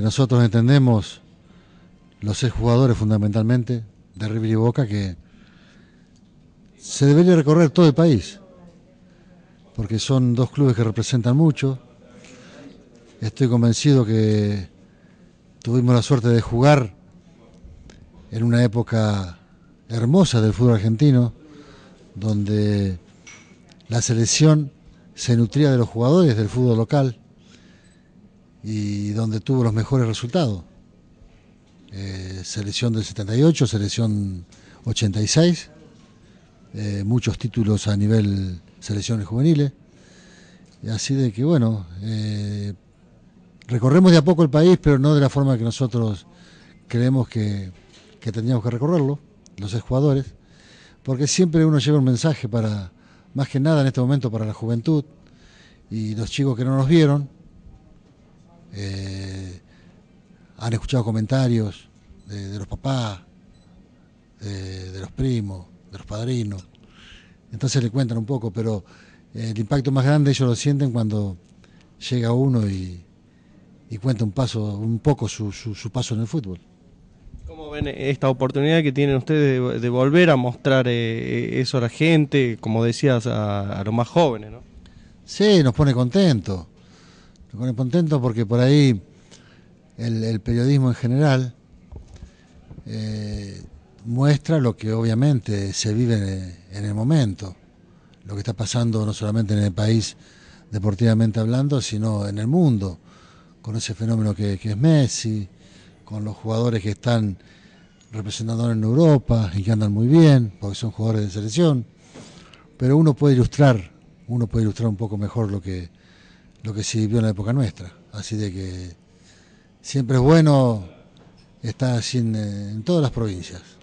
Nosotros entendemos, los seis jugadores fundamentalmente, de River y Boca, que se debería recorrer todo el país, porque son dos clubes que representan mucho. Estoy convencido que tuvimos la suerte de jugar en una época hermosa del fútbol argentino, donde la selección se nutría de los jugadores del fútbol local y donde tuvo los mejores resultados. Eh, selección del 78, selección 86, eh, muchos títulos a nivel selecciones juveniles. Así de que bueno, eh, recorremos de a poco el país, pero no de la forma que nosotros creemos que, que tendríamos que recorrerlo, los jugadores porque siempre uno lleva un mensaje para, más que nada en este momento, para la juventud y los chicos que no nos vieron eh, han escuchado comentarios de, los papás, de, los primos, de los padrinos. Entonces le cuentan un poco, pero eh, el impacto más grande ellos lo sienten cuando llega uno y, cuenta un paso, un poco su, paso en el fútbol. ¿Cómo ven esta oportunidad que tienen ustedes de, volver a mostrar eh, eso a la gente, como decías, a, los más jóvenes? ¿no? Sí, nos pone contentos. Con el contento porque por ahí el, periodismo en general eh, muestra lo que obviamente se vive en, el momento, lo que está pasando no solamente en el país deportivamente hablando, sino en el mundo, con ese fenómeno que, que es Messi, con los jugadores que están representando en Europa y que andan muy bien, porque son jugadores de selección, pero uno puede ilustrar, uno puede ilustrar un poco mejor lo que, lo que se vivió en la época nuestra. Así de que siempre es bueno estar eh, en todas las provincias.